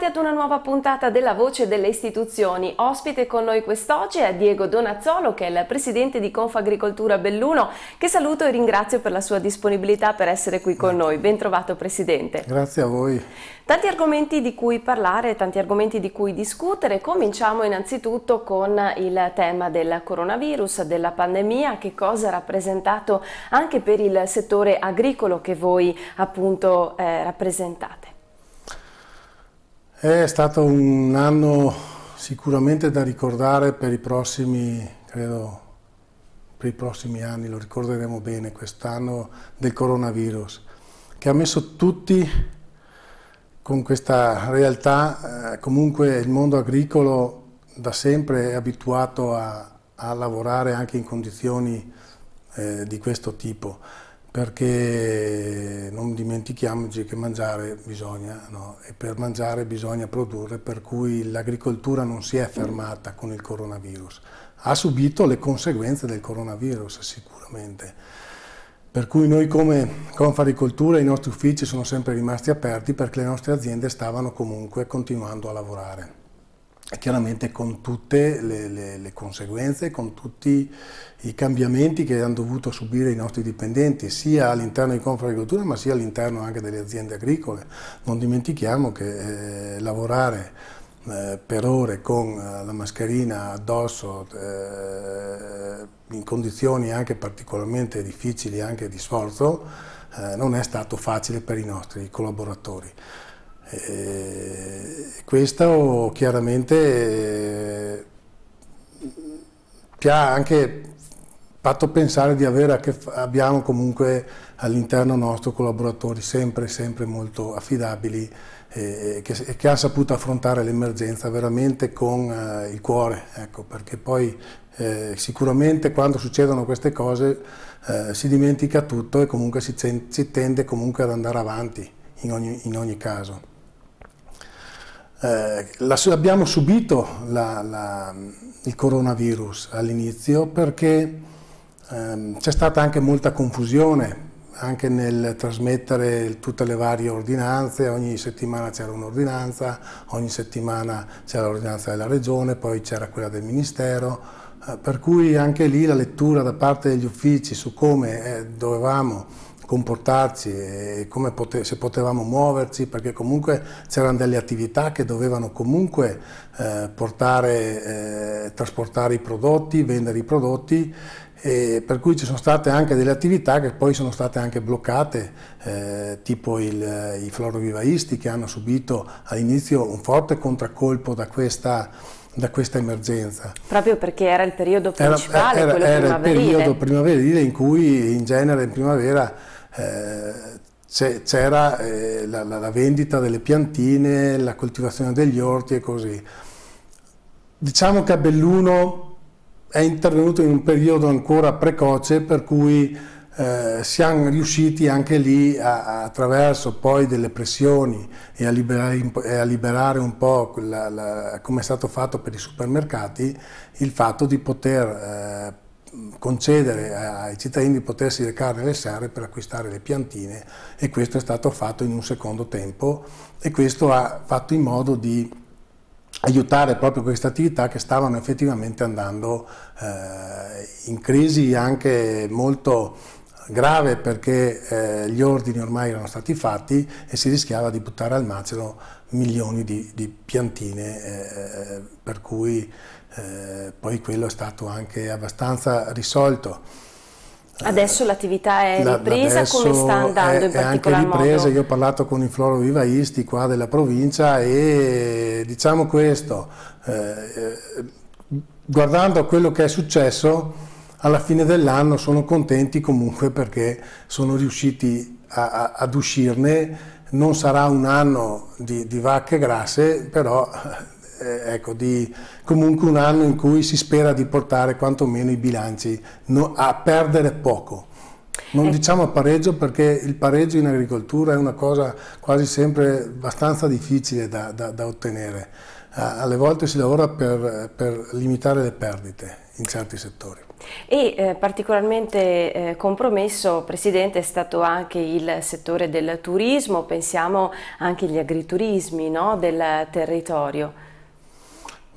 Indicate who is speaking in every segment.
Speaker 1: Bentornati ad una nuova puntata della Voce delle Istituzioni. Ospite con noi quest'oggi è Diego Donazzolo, che è il presidente di Confagricoltura Belluno, che saluto e ringrazio per la sua disponibilità per essere qui con noi. Bentrovato presidente.
Speaker 2: Grazie a voi.
Speaker 1: Tanti argomenti di cui parlare, tanti argomenti di cui discutere. Cominciamo innanzitutto con il tema del coronavirus, della pandemia, che cosa ha rappresentato anche per il settore agricolo che voi appunto eh, rappresentate.
Speaker 2: È stato un anno sicuramente da ricordare per i prossimi, credo, per i prossimi anni, lo ricorderemo bene, quest'anno del coronavirus, che ha messo tutti con questa realtà, eh, comunque il mondo agricolo da sempre è abituato a, a lavorare anche in condizioni eh, di questo tipo perché non dimentichiamoci che mangiare bisogna no? e per mangiare bisogna produrre, per cui l'agricoltura non si è fermata con il coronavirus, ha subito le conseguenze del coronavirus sicuramente. Per cui noi come Confagricoltura i nostri uffici sono sempre rimasti aperti perché le nostre aziende stavano comunque continuando a lavorare chiaramente con tutte le, le, le, conseguenze, con tutti i cambiamenti che hanno dovuto subire i nostri dipendenti, sia all'interno di Confagricoltura ma sia all'interno anche delle aziende agricole. Non dimentichiamo che eh, lavorare eh, per ore con eh, la mascherina addosso eh, in condizioni anche particolarmente difficili anche di sforzo non è stato facile per i nostri collaboratori. Eh, questo chiaramente eh, ti ha anche fatto pensare di avere a che abbiamo comunque all'interno nostro collaboratori sempre, sempre molto affidabili eh, eh che, che ha saputo affrontare l'emergenza veramente con eh, il cuore, ecco, perché poi eh, sicuramente quando succedono queste cose eh, si dimentica tutto e comunque si, si, tende comunque ad andare avanti in ogni, in ogni caso. Eh, la, abbiamo subito la, la, il coronavirus all'inizio perché ehm, c'è stata anche molta confusione anche nel trasmettere tutte le varie ordinanze, ogni settimana c'era un'ordinanza, ogni settimana c'era l'ordinanza della regione, poi c'era quella del ministero, eh, per cui anche lì la lettura da parte degli uffici su come eh, dovevamo comportarci e pote se potevamo muoverci, perché comunque c'erano delle attività che dovevano comunque eh, portare, eh, trasportare i prodotti, vendere i prodotti, e per cui ci sono state anche delle attività che poi sono state anche bloccate, eh, tipo il, i florovivaisti che hanno subito all'inizio un forte contraccolpo da questa da questa emergenza.
Speaker 1: Proprio perché era il periodo principale, era, era, era il periodo
Speaker 2: primaverile in cui in genere in primavera eh, c'era eh, la, la, la vendita delle piantine, la coltivazione degli orti e così. Diciamo che a Belluno è intervenuto in un periodo ancora precoce per cui eh, siamo riusciti anche lì a, a, attraverso poi delle pressioni e a liberare, e a liberare un po' quella, la, come è stato fatto per i supermercati il fatto di poter eh, concedere ai cittadini di potersi recare nelle serre per acquistare le piantine e questo è stato fatto in un secondo tempo e questo ha fatto in modo di aiutare proprio queste attività che stavano effettivamente andando eh, in crisi anche molto grave perché eh, gli ordini ormai erano stati fatti e si rischiava di buttare al macero milioni di, di piantine eh, per cui eh, poi quello è stato anche abbastanza risolto.
Speaker 1: Adesso eh, l'attività è ripresa, come sta andando è, in particolar è anche ripresa, modo? io
Speaker 2: ho parlato con i florovivaisti qua della provincia e diciamo questo, eh, eh guardando a quello che è successo, alla fine dell'anno sono contenti comunque perché sono riusciti a, a, ad uscirne, non sarà un anno di, di vacche grasse, però eh, ecco, di comunque un anno in cui si spera di portare quantomeno i bilanci no, a perdere poco. Non eh. diciamo a pareggio perché il pareggio in agricoltura è una cosa quasi sempre abbastanza difficile da, da, da ottenere. Uh, alle volte si lavora per, per limitare le perdite in certi settori.
Speaker 1: E eh, particolarmente eh, compromesso, Presidente, è stato anche il settore del turismo, pensiamo anche agli agriturismi no? del territorio.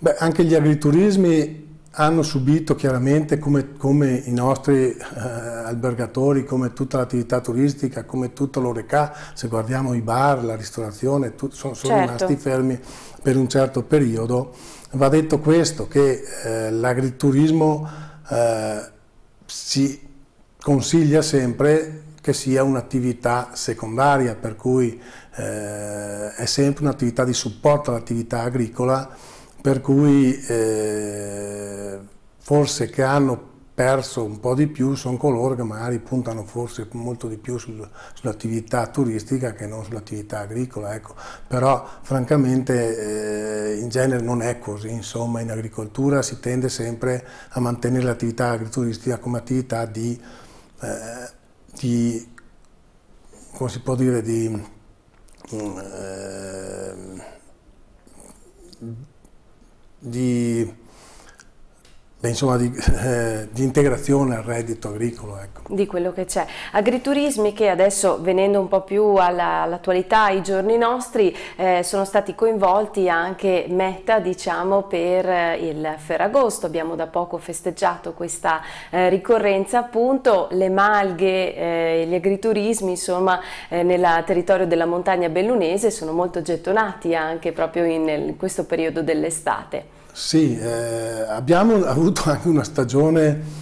Speaker 2: Beh, anche gli agriturismi hanno subito chiaramente, come, come i nostri eh, albergatori, come tutta l'attività turistica, come tutto l'oreca, se guardiamo i bar, la ristorazione, tut, sono, sono certo. rimasti fermi per un certo periodo. Va detto questo, che eh, l'agriturismo eh, si consiglia sempre che sia un'attività secondaria, per cui eh, è sempre un'attività di supporto all'attività agricola per cui eh, forse che hanno perso un po' di più sono coloro che magari puntano forse molto di più sul, sull'attività turistica che non sull'attività agricola, ecco. però francamente eh, in genere non è così, insomma in agricoltura si tende sempre a mantenere l'attività agrituristica come attività di, eh, di come si può dire, di... Mm, eh, di eh, insomma, di, eh, di, integrazione al reddito agricolo. Ecco.
Speaker 1: Di quello che c'è. Agriturismi che adesso, venendo un po' più all'attualità, all ai giorni nostri, eh, sono stati coinvolti anche meta diciamo, per eh, il Ferragosto. Abbiamo da poco festeggiato questa eh, ricorrenza, appunto le malghe, eh, gli agriturismi, insomma, nel territorio della montagna bellunese sono molto gettonati anche proprio in, in questo periodo dell'estate.
Speaker 2: Sì, eh, abbiamo avuto anche una stagione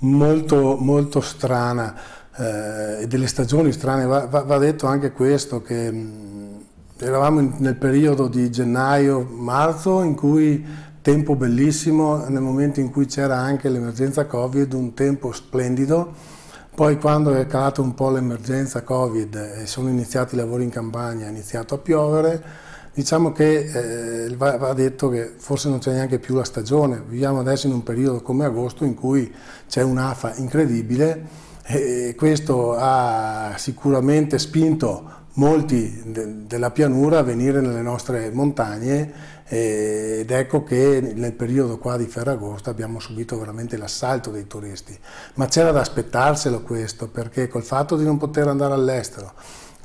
Speaker 2: molto, molto strana eh, e delle stagioni strane, va, va, detto anche questo, che mh, mm, eravamo in, nel periodo di gennaio-marzo in cui tempo bellissimo, nel momento in cui c'era anche l'emergenza Covid, un tempo splendido, poi quando è calata un po' l'emergenza Covid e eh, sono iniziati i lavori in campagna, è iniziato a piovere, Diciamo che eh, va, va, detto che forse non c'è neanche più la stagione, viviamo adesso in un periodo come agosto in cui c'è un'afa incredibile e questo ha sicuramente spinto molti de, della pianura a venire nelle nostre montagne ed ecco che nel periodo qua di Ferragosto abbiamo subito veramente l'assalto dei turisti, ma c'era da aspettarselo questo perché col fatto di non poter andare all'estero,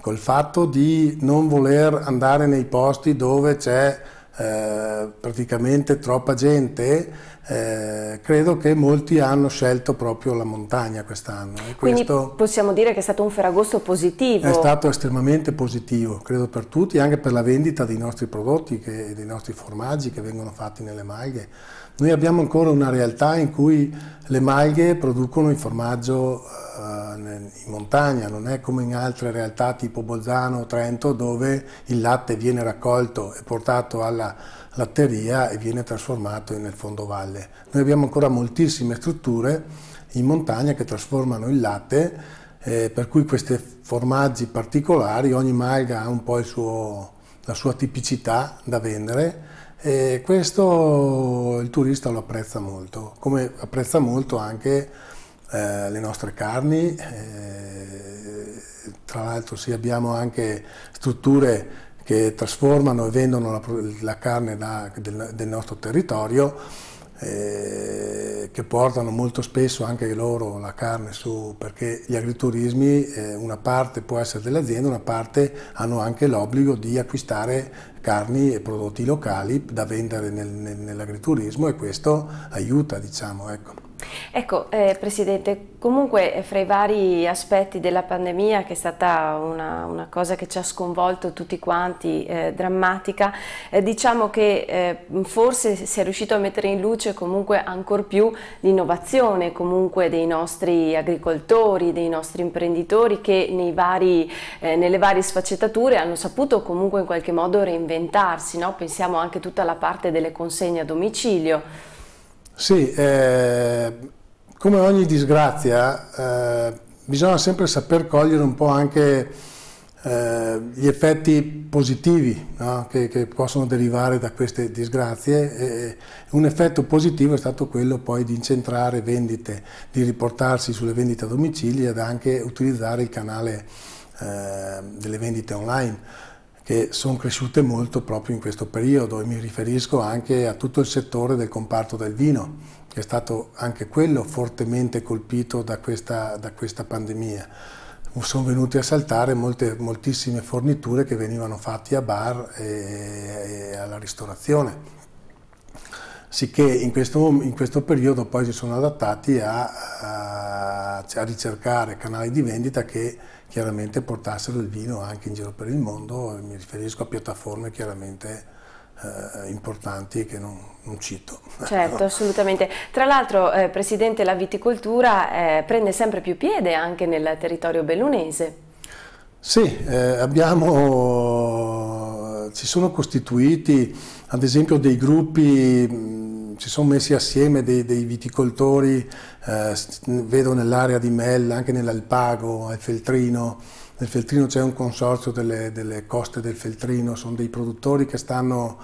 Speaker 2: col fatto di non voler andare nei posti dove c'è eh, praticamente troppa gente, eh, credo che molti hanno scelto proprio la montagna quest'anno. Quindi
Speaker 1: possiamo dire che è stato un ferragosto positivo? È stato
Speaker 2: estremamente positivo, credo per tutti, anche per la vendita dei nostri prodotti, che, dei nostri formaggi che vengono fatti nelle maglie. Noi abbiamo ancora una realtà in cui le malghe producono il formaggio eh, in montagna, non è come in altre realtà tipo Bolzano o Trento dove il latte viene raccolto e portato alla latteria e viene trasformato nel fondovalle. Noi abbiamo ancora moltissime strutture in montagna che trasformano il latte, eh, per cui questi formaggi particolari, ogni malga ha un po' suo, la sua tipicità da vendere e questo il turista lo apprezza molto, come apprezza molto anche eh, le nostre carni. Eh, tra l'altro sì, abbiamo anche strutture che trasformano e vendono la, la carne da, del, del nostro territorio eh, che portano molto spesso anche loro la carne su, perché gli agriturismi eh, una parte può essere dell'azienda, una parte hanno anche l'obbligo di acquistare carni e prodotti locali da vendere nel, nel, nell'agriturismo e questo aiuta diciamo ecco.
Speaker 1: Ecco, eh, Presidente, comunque eh, fra i vari aspetti della pandemia, che è stata una, una cosa che ci ha sconvolto tutti quanti, eh, drammatica, eh, diciamo che eh, forse si è riuscito a mettere in luce comunque ancor più l'innovazione dei nostri agricoltori, dei nostri imprenditori che vari, eh, nelle varie sfaccettature hanno saputo comunque in qualche modo reinventarsi, no? pensiamo anche tutta la parte delle consegne a domicilio.
Speaker 2: Sì, eh, come ogni disgrazia eh, bisogna sempre saper cogliere un po' anche eh, gli effetti positivi no? che, che, possono derivare da queste disgrazie. E un effetto positivo è stato quello poi di incentrare vendite, di riportarsi sulle vendite a domicilio ed anche utilizzare il canale eh, delle vendite online che sono cresciute molto proprio in questo periodo e mi riferisco anche a tutto il settore del comparto del vino, che è stato anche quello fortemente colpito da questa, da questa pandemia. Sono venute a saltare molte, moltissime forniture che venivano fatte a bar e, e alla ristorazione sicché in questo, in questo, periodo poi si sono adattati a, a a, ricercare canali di vendita che chiaramente portassero il vino anche in giro per il mondo, mi riferisco a piattaforme chiaramente eh, importanti che non, non cito. Certo,
Speaker 1: assolutamente. Tra l'altro, eh, Presidente, la viticoltura eh, prende sempre più piede anche nel territorio bellunese.
Speaker 2: Sì, eh, abbiamo, si sono costituiti ad esempio dei gruppi si sono messi assieme dei, dei viticoltori, eh, vedo nell'area di Mel, anche nell'Alpago, al Feltrino, nel Feltrino c'è un consorzio delle, delle, coste del Feltrino, sono dei produttori che stanno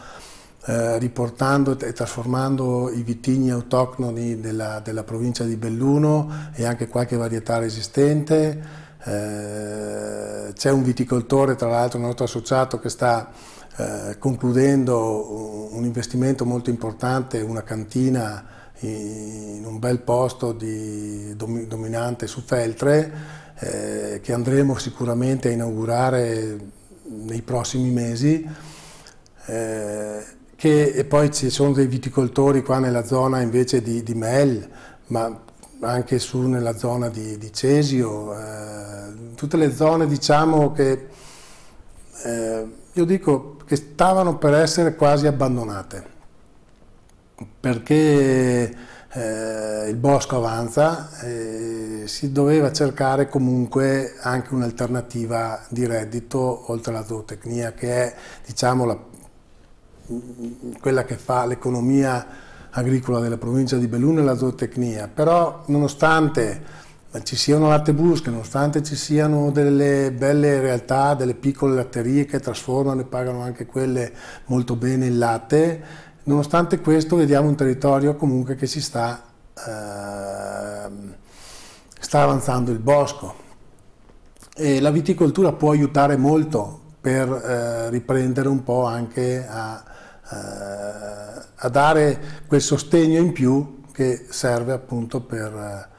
Speaker 2: eh, riportando e trasformando i vitigni autoctoni della, della, provincia di Belluno e anche qualche varietà resistente. Eh, c'è un viticoltore, tra l'altro, un nostro associato che sta eh, concludendo un investimento molto importante, una cantina in un bel posto di, dominante su Feltre eh, che andremo sicuramente a inaugurare nei prossimi mesi eh, che, e poi ci sono dei viticoltori qua nella zona invece di, di Mel ma anche su nella zona di, di Cesio eh, tutte le zone diciamo che eh, io dico che stavano per essere quasi abbandonate, perché eh, il bosco avanza, eh, si doveva cercare comunque anche un'alternativa di reddito oltre alla zootecnia, che è diciamo, la, quella che fa l'economia agricola della provincia di Belluno e la zootecnia, però nonostante ci siano latte brusche, nonostante ci siano delle belle realtà, delle piccole latterie che trasformano e pagano anche quelle molto bene il latte, nonostante questo vediamo un territorio comunque che si sta, eh, sta avanzando il bosco. E la viticoltura può aiutare molto per eh, riprendere un po' anche a, eh, a, dare quel sostegno in più che serve appunto per eh,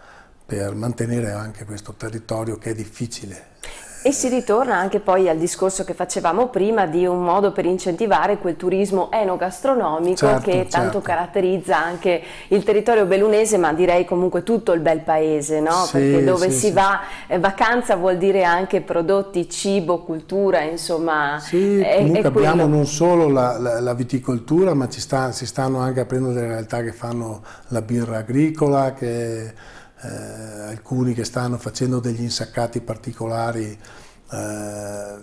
Speaker 2: per mantenere anche questo territorio che è difficile.
Speaker 1: E si ritorna anche poi al discorso che facevamo prima di un modo per incentivare quel turismo enogastronomico certo, che tanto certo. caratterizza anche il territorio belunese, ma direi comunque tutto il bel paese, no? sì, Perché dove sì, si sì. va eh, vacanza vuol dire anche prodotti, cibo, cultura, insomma.
Speaker 2: Sì, è, comunque è abbiamo non solo la, la, la viticoltura, ma sta, si stanno anche aprendo delle realtà che fanno la birra agricola, che eh, alcuni che stanno facendo degli insaccati particolari, eh,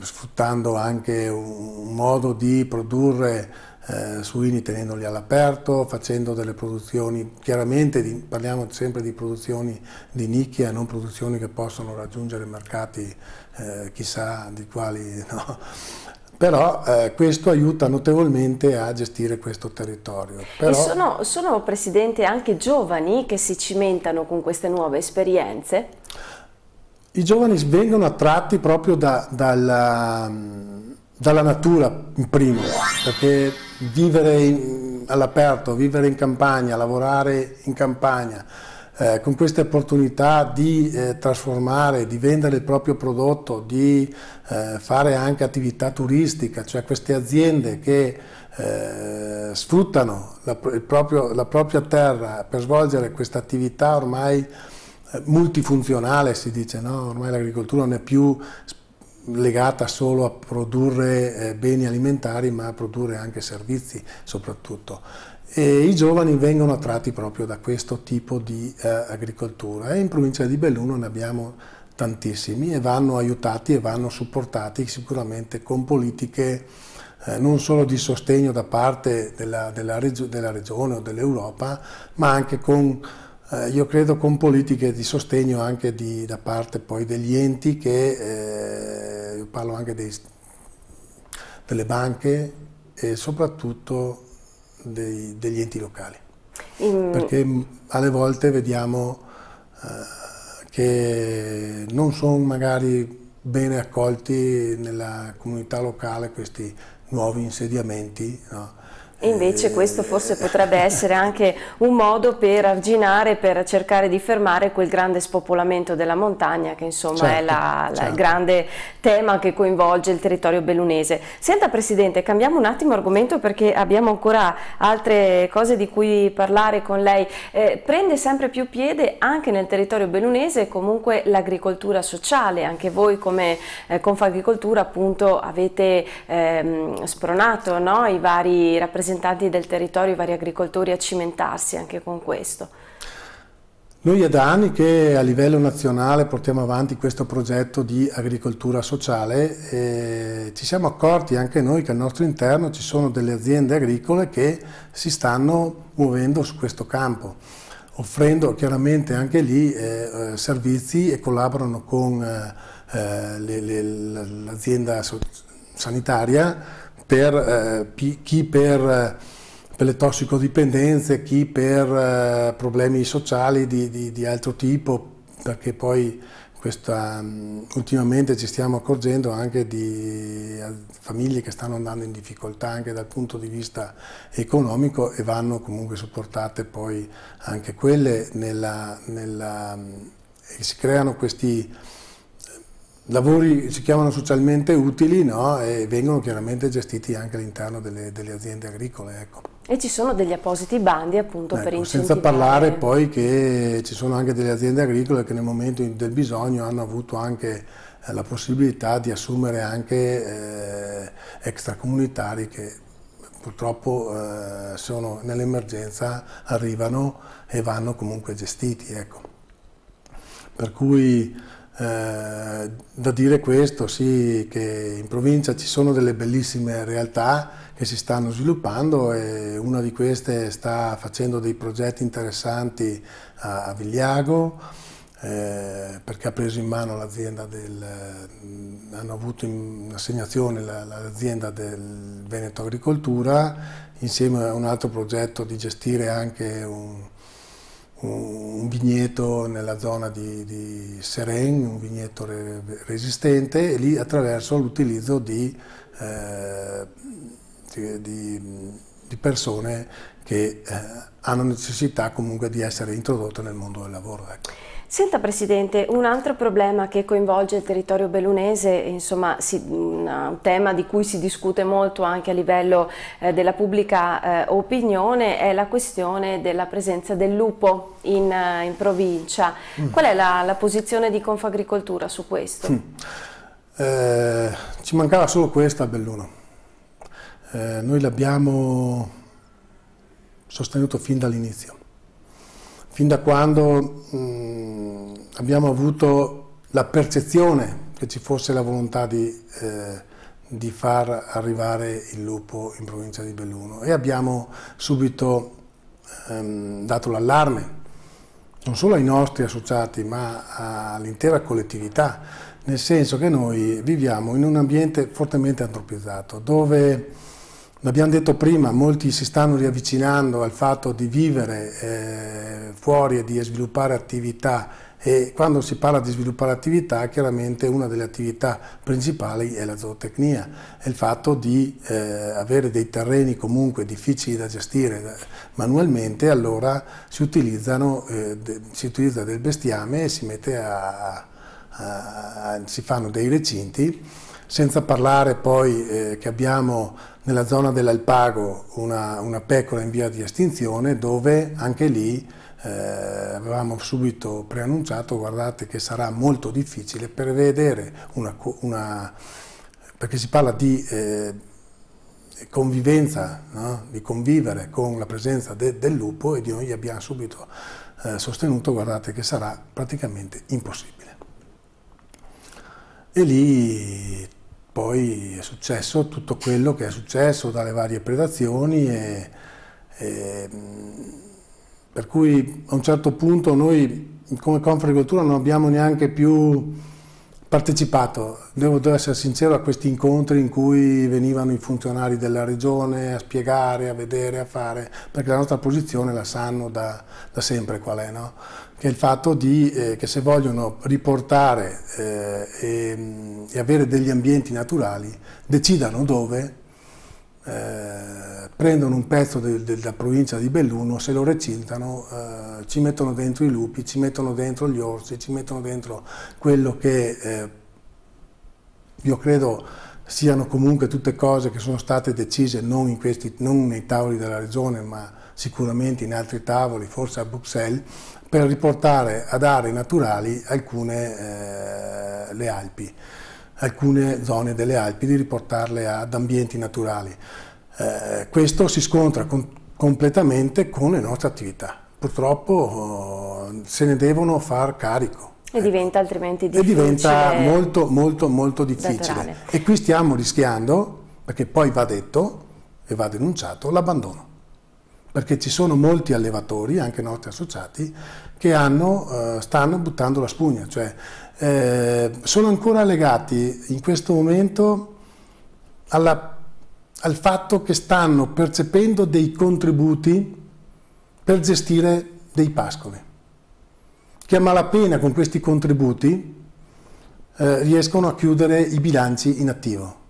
Speaker 2: sfruttando anche un, modo di produrre eh, suini tenendoli all'aperto, facendo delle produzioni, chiaramente di, parliamo sempre di produzioni di nicchia, non produzioni che possono raggiungere mercati eh, chissà di quali... No? però eh, questo aiuta notevolmente a gestire questo territorio. Però... E sono,
Speaker 1: sono, Presidente, anche giovani che si cimentano con queste nuove esperienze?
Speaker 2: I giovani vengono attratti proprio da, dalla, mm, dalla, natura, in primo, perché vivere all'aperto, vivere in campagna, lavorare in campagna, eh, con queste opportunità di eh, trasformare, di vendere il proprio prodotto, di eh, fare anche attività turistica, cioè queste aziende che eh, sfruttano la, proprio, la, propria terra per svolgere questa attività ormai eh, multifunzionale, si dice, no? ormai l'agricoltura non è più legata solo a produrre eh, beni alimentari ma a produrre anche servizi soprattutto e i giovani vengono attratti proprio da questo tipo di eh, agricoltura e in provincia di Belluno ne abbiamo tantissimi e vanno aiutati e vanno supportati sicuramente con politiche eh, non solo di sostegno da parte della, della, regio, della regione o dell'Europa, ma anche con, eh, io credo, con politiche di sostegno anche di, da parte poi degli enti che, eh, io parlo anche dei, delle banche e soprattutto dei, degli enti locali.
Speaker 1: In... Perché
Speaker 2: mm, alle volte vediamo eh, che non sono magari bene accolti nella comunità locale questi nuovi insediamenti no?
Speaker 1: E invece questo forse potrebbe essere anche un modo per arginare, per cercare di fermare quel grande spopolamento della montagna che insomma certo, è la, certo. il grande tema che coinvolge il territorio bellunese. Senta Presidente, cambiamo un attimo argomento perché abbiamo ancora altre cose di cui parlare con lei. Eh, prende sempre più piede anche nel territorio bellunese comunque l'agricoltura sociale, anche voi come eh, Confagricoltura appunto avete ehm, spronato no? i vari rappresentanti rappresentanti del territorio, i vari agricoltori a cimentarsi anche con questo?
Speaker 2: Noi è da anni che a livello nazionale portiamo avanti questo progetto di agricoltura sociale e ci siamo accorti anche noi che al nostro interno ci sono delle aziende agricole che si stanno muovendo su questo campo, offrendo chiaramente anche lì eh, eh servizi e collaborano con eh, eh l'azienda sanitaria per eh, chi per, eh, per, le tossicodipendenze, chi per eh, problemi sociali di, di, di, altro tipo, perché poi questa, ultimamente mm, ci stiamo accorgendo anche di eh, famiglie che stanno andando in difficoltà anche dal punto di vista economico e vanno comunque supportate poi anche quelle nella, nella, mm, si creano questi lavori si chiamano socialmente utili no? e vengono chiaramente gestiti anche all'interno delle, delle, aziende agricole. Ecco.
Speaker 1: E ci sono degli appositi bandi appunto ecco, per incentivare. Senza parlare
Speaker 2: poi che ci sono anche delle aziende agricole che nel momento del bisogno hanno avuto anche eh, la possibilità di assumere anche eh, extracomunitari che purtroppo eh, sono nell'emergenza, arrivano e vanno comunque gestiti. Ecco. Per cui eh, da dire questo, sì, che in provincia ci sono delle bellissime realtà che si stanno sviluppando e una di queste sta facendo dei progetti interessanti a, a Vigliago eh, perché ha preso in mano l'azienda del... Mm, hanno avuto in assegnazione l'azienda del Veneto Agricoltura insieme a un altro progetto di gestire anche un un vigneto nella zona di, di Seren, un vigneto re, resistente, e lì attraverso l'utilizzo di, eh, di, di, persone che eh, hanno necessità comunque di essere introdotte nel mondo del lavoro. Ecco.
Speaker 1: Senta Presidente, un altro problema che coinvolge il territorio bellunese, insomma si, un tema di cui si discute molto anche a livello eh, della pubblica eh, opinione, è la questione della presenza del lupo in, eh, in provincia. Mm. Qual è la, la, posizione di Confagricoltura su questo?
Speaker 2: Mm. Eh, ci mancava solo questa a Belluno. Eh, noi l'abbiamo sostenuto fin dall'inizio fin da quando mh, mm, abbiamo avuto la percezione che ci fosse la volontà di, eh, di, far arrivare il lupo in provincia di Belluno e abbiamo subito ehm, dato l'allarme non solo ai nostri associati ma all'intera collettività, nel senso che noi viviamo in un ambiente fortemente antropizzato dove L'abbiamo detto prima, molti si stanno riavvicinando al fatto di vivere eh, fuori e di sviluppare attività e quando si parla di sviluppare attività chiaramente una delle attività principali è la zootecnia, è il fatto di eh, avere dei terreni comunque difficili da gestire eh, manualmente, allora si, utilizzano, eh, de, si utilizza del bestiame e si, a, a, a, si fanno dei recinti, senza parlare poi eh, che abbiamo nella zona dell'Alpago una, una pecora in via di estinzione dove anche lì eh, avevamo subito preannunciato guardate che sarà molto difficile prevedere una, una perché si parla di eh, convivenza, no? di convivere con la presenza de, del lupo e noi abbiamo subito eh, sostenuto guardate che sarà praticamente impossibile. E lì poi è successo tutto quello che è successo dalle varie predazioni e, e, per cui a un certo punto noi come Confagricoltura non abbiamo neanche più partecipato, devo, devo, essere sincero, a questi incontri in cui venivano i funzionari della regione a spiegare, a vedere, a fare, perché la nostra posizione la sanno da, da sempre qual è. No? che è il fatto di, eh, che se vogliono riportare eh, e, e, avere degli ambienti naturali, decidano dove, eh, prendono un pezzo de, de, della provincia di Belluno, se lo recintano, eh, ci mettono dentro i lupi, ci mettono dentro gli orsi, ci mettono dentro quello che eh, io credo siano comunque tutte cose che sono state decise non, questi, non nei tavoli della regione, ma sicuramente in altri tavoli, forse a Bruxelles, per riportare ad aree naturali alcune eh, le Alpi, alcune zone delle Alpi, di riportarle ad ambienti naturali. Eh, questo si scontra con, completamente con le nostre attività. Purtroppo eh, se ne devono far carico.
Speaker 1: E ecco. diventa altrimenti difficile. E diventa molto,
Speaker 2: molto, molto difficile. Laterale. E qui stiamo rischiando, perché poi va detto e va denunciato, l'abbandono perché ci sono molti allevatori, anche nostri associati, che hanno, eh, stanno buttando la spugna, cioè eh, sono ancora legati in questo momento alla, al fatto che stanno percependo dei contributi per gestire dei pascoli, che a malapena con questi contributi eh, riescono a chiudere i bilanci in attivo.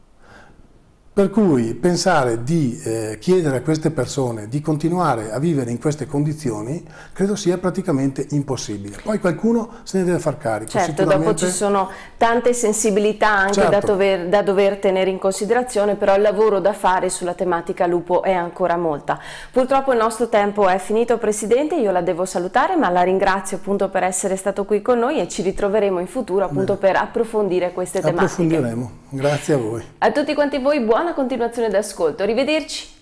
Speaker 2: Per cui pensare di eh, chiedere a queste persone di continuare a vivere in queste condizioni credo sia praticamente impossibile. Poi qualcuno se ne deve far carico. Certo, dopo ci sono
Speaker 1: tante sensibilità anche certo. da, dover, da, dover, tenere in considerazione, però il lavoro da fare sulla tematica lupo è ancora molta. Purtroppo il nostro tempo è finito Presidente, io la devo salutare ma la ringrazio appunto per essere stato qui con noi e ci ritroveremo in futuro appunto Bene. per approfondire queste tematiche.
Speaker 2: Approfondiremo, grazie a voi.
Speaker 1: A tutti quanti voi buon buona continuazione d'ascolto. Arrivederci!